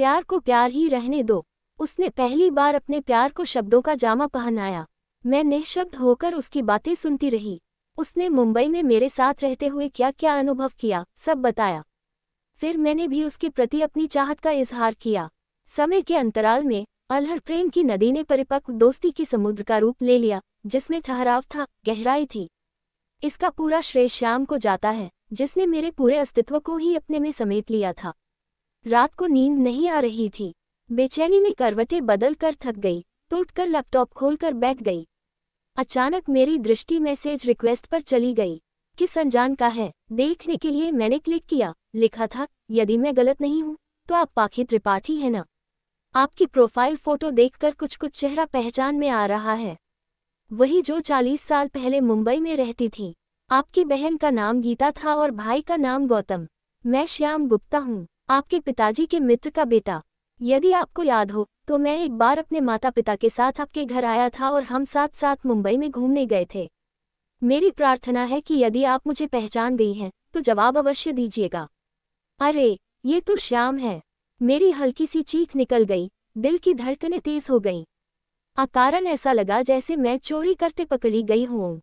प्यार को प्यार ही रहने दो उसने पहली बार अपने प्यार को शब्दों का जामा पहनाया मैं निःशब्द होकर उसकी बातें सुनती रही उसने मुंबई में मेरे साथ रहते हुए क्या क्या अनुभव किया सब बताया फिर मैंने भी उसके प्रति अपनी चाहत का इजहार किया समय के अंतराल में अलहर प्रेम की नदी ने परिपक्व दोस्ती के समुद्र का रूप ले लिया जिसमें ठहराव था गहराई थी इसका पूरा श्रेय श्याम को जाता है जिसने मेरे पूरे अस्तित्व को ही अपने में समेट लिया था रात को नींद नहीं आ रही थी बेचैनी में करवटें बदल कर थक गई तो उठकर लैपटॉप खोलकर बैठ गई अचानक मेरी दृष्टि मैसेज रिक्वेस्ट पर चली गई किस अनजान का है देखने के लिए मैंने क्लिक किया लिखा था यदि मैं गलत नहीं हूँ तो आप पाखी त्रिपाठी है ना आपकी प्रोफाइल फोटो देखकर कुछ कुछ चेहरा पहचान में आ रहा है वही जो चालीस साल पहले मुंबई में रहती थी आपकी बहन का नाम गीता था और भाई का नाम गौतम मैं श्याम गुप्ता हूँ आपके पिताजी के मित्र का बेटा यदि आपको याद हो तो मैं एक बार अपने माता पिता के साथ आपके घर आया था और हम साथ साथ मुंबई में घूमने गए थे मेरी प्रार्थना है कि यदि आप मुझे पहचान गई हैं तो जवाब अवश्य दीजिएगा अरे ये तो श्याम है मेरी हल्की सी चीख निकल गई दिल की धड़कनें तेज हो गईं अकारण ऐसा लगा जैसे मैं चोरी करते पकड़ी गई हूँ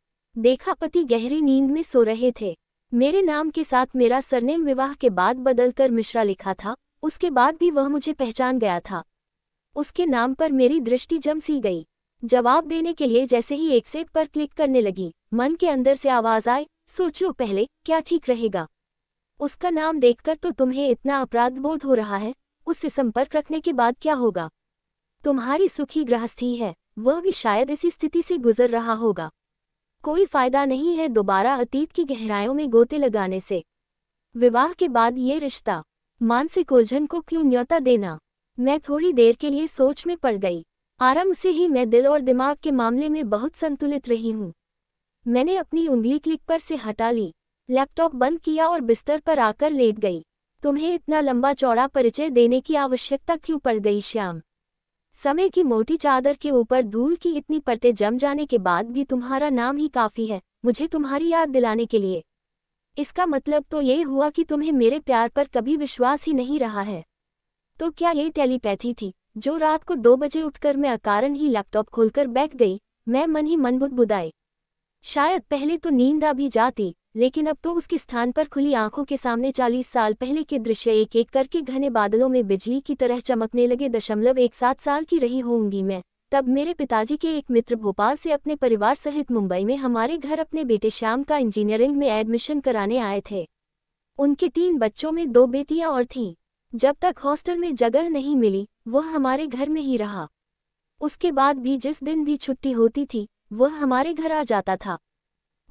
देखा पति गहरी नींद में सो रहे थे मेरे नाम के साथ मेरा सरनेम विवाह के बाद बदलकर मिश्रा लिखा था उसके बाद भी वह मुझे पहचान गया था उसके नाम पर मेरी दृष्टि जम सी गई जवाब देने के लिए जैसे ही एक सेब पर क्लिक करने लगी मन के अंदर से आवाज आए सोचो पहले क्या ठीक रहेगा उसका नाम देखकर तो तुम्हें इतना अपराध बोध हो रहा है उससे संपर्क रखने के बाद क्या होगा तुम्हारी सुखी गृहस्थी है वह भी शायद इसी स्थिति से गुजर रहा होगा कोई फायदा नहीं है दोबारा अतीत की गहराइयों में गोते लगाने से विवाह के बाद ये रिश्ता मानसिक उलझन को क्यों न्योता देना मैं थोड़ी देर के लिए सोच में पड़ गई आराम से ही मैं दिल और दिमाग के मामले में बहुत संतुलित रही हूँ मैंने अपनी उंगली क्लिक पर से हटा ली लैपटॉप बंद किया और बिस्तर पर आकर लेट गई तुम्हें इतना लंबा चौड़ा परिचय देने की आवश्यकता क्यों पड़ गई श्याम समय की मोटी चादर के ऊपर धूल की इतनी परतें जम जाने के बाद भी तुम्हारा नाम ही काफ़ी है मुझे तुम्हारी याद दिलाने के लिए इसका मतलब तो ये हुआ कि तुम्हें मेरे प्यार पर कभी विश्वास ही नहीं रहा है तो क्या ये टेलीपैथी थी जो रात को दो बजे उठकर मैं अकारण ही लैपटॉप खोलकर बैठ गई मैं मन ही मन बुदबुदाई शायद पहले तो नींद आ भी जाती लेकिन अब तो उसके स्थान पर खुली आंखों के सामने 40 साल पहले के दृश्य एक एक करके घने बादलों में बिजली की तरह चमकने लगे दशमलव एक सात साल की रही होंगी मैं तब मेरे पिताजी के एक मित्र भोपाल से अपने परिवार सहित मुंबई में हमारे घर अपने बेटे श्याम का इंजीनियरिंग में एडमिशन कराने आए थे उनके तीन बच्चों में दो बेटियां और थीं जब तक हॉस्टल में जगह नहीं मिली वह हमारे घर में ही रहा उसके बाद भी जिस दिन भी छुट्टी होती थी वह हमारे घर आ जाता था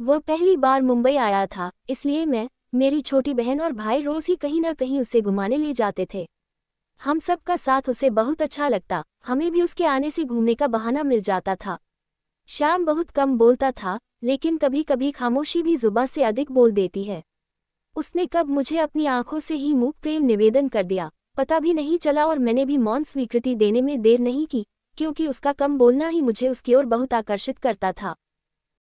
वह पहली बार मुंबई आया था इसलिए मैं मेरी छोटी बहन और भाई रोज ही कहीं ना कहीं उसे घुमाने ले जाते थे हम सब का साथ उसे बहुत अच्छा लगता हमें भी उसके आने से घूमने का बहाना मिल जाता था श्याम बहुत कम बोलता था लेकिन कभी कभी खामोशी भी जुबा से अधिक बोल देती है उसने कब मुझे अपनी आंखों से ही मुख प्रेम निवेदन कर दिया पता भी नहीं चला और मैंने भी मौन स्वीकृति देने में देर नहीं की क्योंकि उसका कम बोलना ही मुझे उसकी ओर बहुत आकर्षित करता था